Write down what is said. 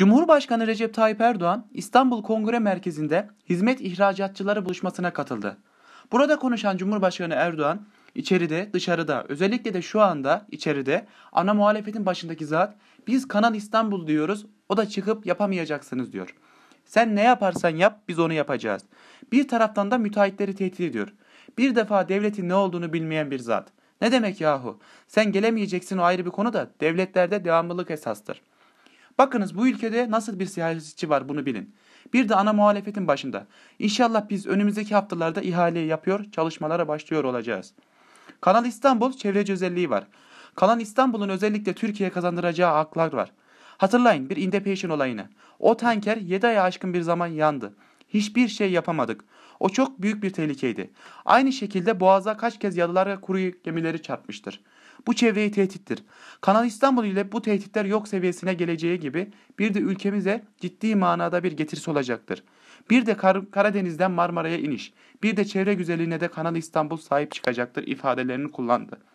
Cumhurbaşkanı Recep Tayyip Erdoğan İstanbul Kongre Merkezi'nde hizmet ihracatçıları buluşmasına katıldı. Burada konuşan Cumhurbaşkanı Erdoğan içeride dışarıda özellikle de şu anda içeride ana muhalefetin başındaki zat biz Kanal İstanbul diyoruz o da çıkıp yapamayacaksınız diyor. Sen ne yaparsan yap biz onu yapacağız. Bir taraftan da müteahhitleri tehdit ediyor. Bir defa devletin ne olduğunu bilmeyen bir zat. Ne demek yahu? Sen gelemeyeceksin o ayrı bir konu da devletlerde devamlılık esastır.'' Bakınız bu ülkede nasıl bir siyasetçi var bunu bilin. Bir de ana muhalefetin başında. İnşallah biz önümüzdeki haftalarda ihaleyi yapıyor, çalışmalara başlıyor olacağız. Kanal İstanbul çevreci özelliği var. Kanal İstanbul'un özellikle Türkiye'ye kazandıracağı haklar var. Hatırlayın bir Independent olayını. O tanker 7 aya aşkın bir zaman yandı. Hiçbir şey yapamadık. O çok büyük bir tehlikeydi. Aynı şekilde boğaza kaç kez yalılar kuru gemileri çarpmıştır. Bu çevreyi tehdittir. Kanal İstanbul ile bu tehditler yok seviyesine geleceği gibi bir de ülkemize ciddi manada bir getirisi olacaktır. Bir de Kar Karadeniz'den Marmara'ya iniş, bir de çevre güzelliğine de Kanal İstanbul sahip çıkacaktır ifadelerini kullandı.